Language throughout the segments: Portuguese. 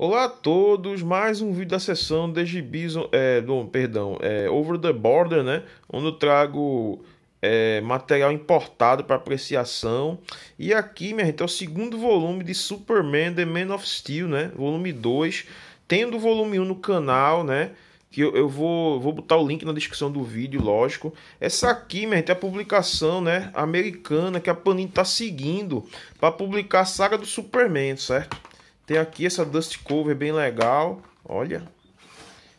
Olá a todos, mais um vídeo da sessão de gibis, é, do, perdão, é, Over the Border, né? Onde eu trago é, material importado para apreciação. E aqui, minha gente, é o segundo volume de Superman The Man of Steel, né? Volume 2. Tendo o volume 1 no canal, né? Que eu, eu vou, vou botar o link na descrição do vídeo, lógico. Essa aqui, minha gente, é a publicação né, americana que a Panini está seguindo para publicar a saga do Superman, certo? Tem aqui essa dust cover bem legal. Olha.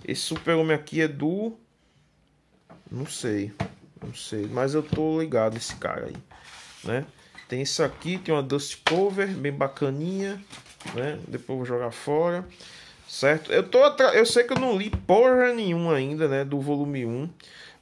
Esse super-homem aqui é do... Não sei. Não sei. Mas eu tô ligado esse cara aí. Né? Tem isso aqui. Tem uma dust cover bem bacaninha. Né? Depois vou jogar fora. Certo? Eu, tô atra... eu sei que eu não li porra nenhuma ainda, né? Do volume 1.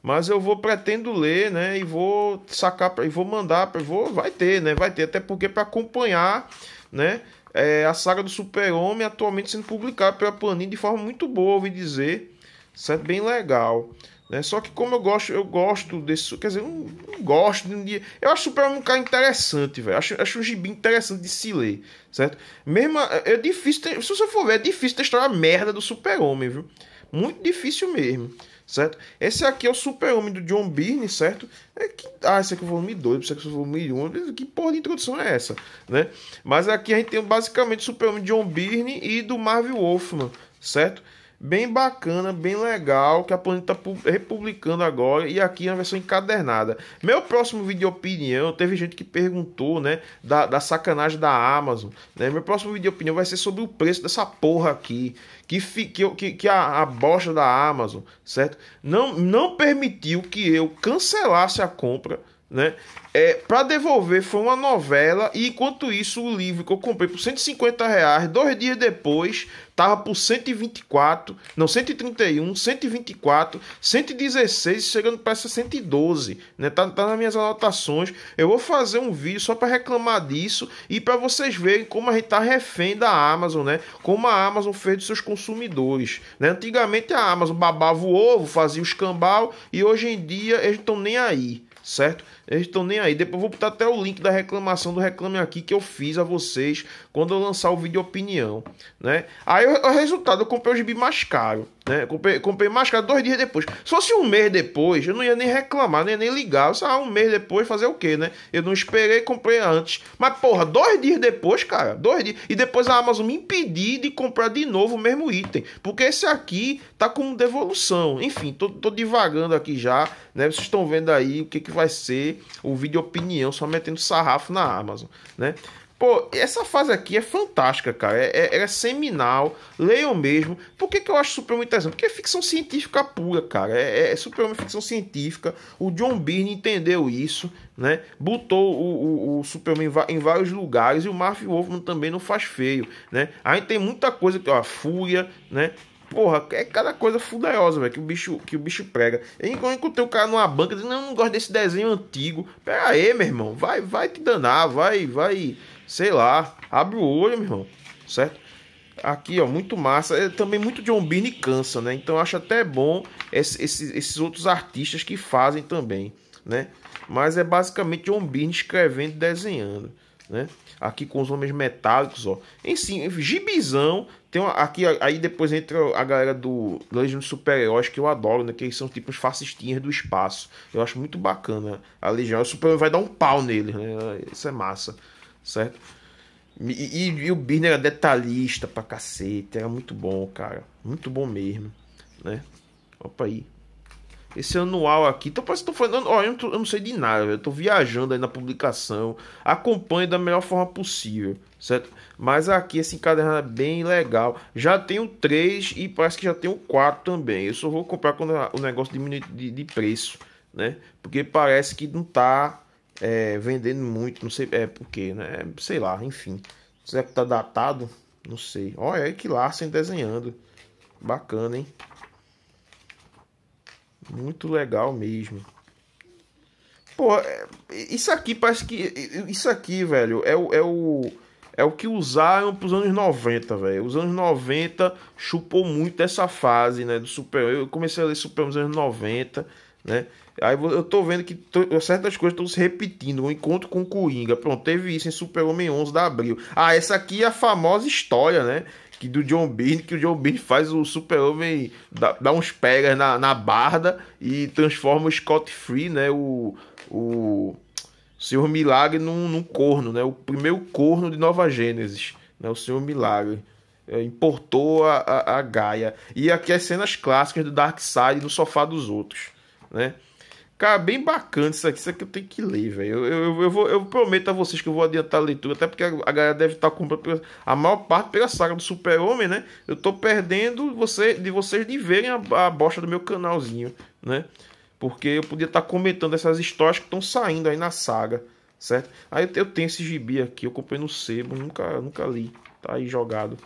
Mas eu vou pretendo ler, né? E vou sacar e vou mandar, pra, vou vai ter, né? Vai ter até porque para acompanhar, né? É, a saga do Super-Homem atualmente sendo publicada pela Panini de forma muito boa, ouvi dizer. Certo? É bem legal. Né? Só que como eu gosto, eu gosto desse. Quer dizer, eu não, não gosto de um dia. Eu acho o Super-Homem um cara interessante, velho. Acho, acho um gibi interessante de se ler. Certo? Mesmo. É, é difícil. Ter, se você for ver, é difícil ter história merda do Super-Homem, viu? Muito difícil mesmo, certo? Esse aqui é o super-homem do John Byrne, certo? É que, ah, esse aqui é o volume 2, esse aqui é o volume 1, que porra de introdução é essa, né? Mas aqui a gente tem basicamente o super-homem de John Byrne e do Marvel Wolfman, certo? bem bacana, bem legal, que a Planeta tá republicando agora e aqui é uma versão encadernada. Meu próximo vídeo de opinião, teve gente que perguntou, né, da, da sacanagem da Amazon, né? Meu próximo vídeo de opinião vai ser sobre o preço dessa porra aqui, que que, que, que a, a bosta da Amazon, certo? Não não permitiu que eu cancelasse a compra né? É, para devolver foi uma novela e enquanto isso o livro que eu comprei por 150 reais, dois dias depois tava por 124, não 131, 124, 116, chegando para essa 112, né? Tá, tá nas minhas anotações. Eu vou fazer um vídeo só para reclamar disso e para vocês verem como a gente tá refém da Amazon, né? Como a Amazon fez dos seus consumidores, né? Antigamente a Amazon babava o ovo, fazia o escambau e hoje em dia eles estão nem aí, certo? Eles estão nem aí. Depois eu vou botar até o link da reclamação do Reclame Aqui que eu fiz a vocês quando eu lançar o vídeo opinião, né? Aí o resultado, eu comprei o gibi mais caro, né? Comprei, comprei mais caro dois dias depois. Se fosse um mês depois, eu não ia nem reclamar, nem nem ligar. Eu ah, um mês depois fazer o quê, né? Eu não esperei, comprei antes. Mas, porra, dois dias depois, cara, dois dias. E depois a Amazon me impediu de comprar de novo o mesmo item. Porque esse aqui tá com devolução. Enfim, tô, tô divagando aqui já, né? Vocês estão vendo aí o que, que vai ser o vídeo opinião só metendo sarrafo na Amazon, né? Pô, essa fase aqui é fantástica, cara. É, é, é, seminal. Leiam mesmo. Por que, que eu acho Superman interessante? Porque é ficção científica pura, cara. É, é, é Superman ficção científica. O John Byrne entendeu isso, né? Botou o, o, o Superman em vários lugares e o Marvel Wolfman também não faz feio, né? Aí tem muita coisa que, ó, a Fúria, né? porra, é cada coisa fudaiosa, velho, que o bicho que o bicho prega. Eu encontrei o cara numa banca dizendo, não, não gosto desse desenho antigo. Pera aí, meu irmão, vai, vai te danar, vai, vai, sei lá, abre o olho, meu irmão, certo? Aqui, ó, muito massa. É, também muito John Byrne cansa, né? Então acho até bom esse, esse, esses outros artistas que fazem também, né? Mas é basicamente John Byrne escrevendo e desenhando né? Aqui com os homens metálicos, ó. Enfim, gibizão. Tem uma, aqui, aí depois entra a galera do Legião de Super-Heróis, que eu adoro, né? Que eles são tipo os fascistinhas do espaço. Eu acho muito bacana a Legião. O super vai dar um pau nele, né? Isso é massa, certo? E, e, e o Birner era detalhista pra cacete. Era muito bom, cara. Muito bom mesmo, né? Opa aí esse anual aqui. Então parece que tô falando, ó, eu não, tô, eu não sei de nada, eu tô viajando aí na publicação. Acompanhe da melhor forma possível, certo? Mas aqui esse encadernado é bem legal. Já tem o 3 e parece que já tem o 4 também. Eu só vou comprar quando o negócio diminui de, de preço, né? Porque parece que não tá é, vendendo muito, não sei é porque, né? É, sei lá, enfim. Será que tá datado? Não sei. Olha aí que Larsen desenhando. Bacana, hein? Muito legal mesmo. Pô, é, isso aqui parece que. Isso aqui, velho, é o. É o é o que usaram pros anos 90, velho. Os anos 90 chupou muito essa fase, né? Do Super. Eu comecei a ler Super nos anos 90, né? Aí eu tô vendo que certas coisas estão se repetindo. O um encontro com o Coringa. Pronto, teve isso em Super Homem 11 da Abril. Ah, essa aqui é a famosa história, né? que do John Byrne, que o John Byrne faz o super-homem, dá, dá, uns pegas na, na barda e transforma o Scott Free, né, o, o Senhor Milagre num, num corno, né, o primeiro corno de Nova Gênesis, né, o Senhor Milagre. É, importou a, a, a Gaia. E aqui as cenas clássicas do Dark Side no sofá dos outros, né? Cara, bem bacana isso aqui. Isso aqui eu tenho que ler, velho. Eu, eu, eu, eu prometo a vocês que eu vou adiantar a leitura, até porque a, a galera deve estar tá comprando a maior parte pela saga do Super-Homem, né? Eu tô perdendo você, de vocês de verem a, a bosta do meu canalzinho, né? Porque eu podia estar tá comentando essas histórias que estão saindo aí na saga, certo? Aí eu, eu tenho esse gibi aqui, eu comprei no sebo, nunca, nunca li. Tá aí jogado,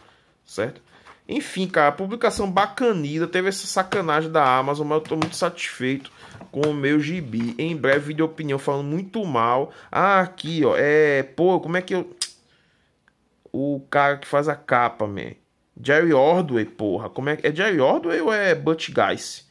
certo? Enfim, cara, publicação bacanida. Teve essa sacanagem da Amazon, mas eu tô muito satisfeito com o meu gibi. Em breve, vídeo opinião falando muito mal. Ah, aqui, ó. É. Pô, como é que eu. O cara que faz a capa, man. Jerry Ordway, porra. Como é, é Jerry Ordway ou é Butch Guys?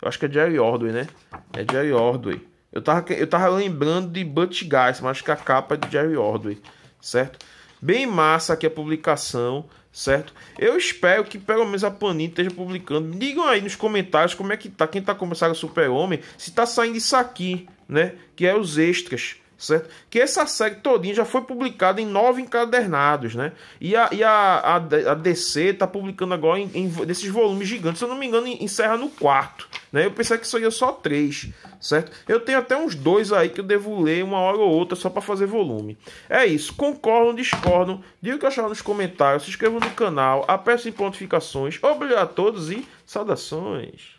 Eu acho que é Jerry Ordway, né? É Jerry Ordway. Eu tava, eu tava lembrando de Butch Guys, mas acho que a capa é de Jerry Ordway, certo? Bem massa aqui a publicação, certo? Eu espero que pelo menos a Panini esteja publicando. Digam aí nos comentários como é que tá, quem tá começando o Super-Homem, se tá saindo isso aqui, né? Que é os extras certo? Que essa série todinha já foi publicada em nove encadernados, né? E a, e a, a, DC tá publicando agora em, em desses volumes gigantes, se eu não me engano, encerra no quarto, né? Eu pensei que isso ia é só três, certo? Eu tenho até uns dois aí que eu devo ler uma hora ou outra só para fazer volume. É isso, concordam, discordam, diga o que acharam nos comentários, se inscrevam no canal, em pontificações, obrigado a todos e saudações!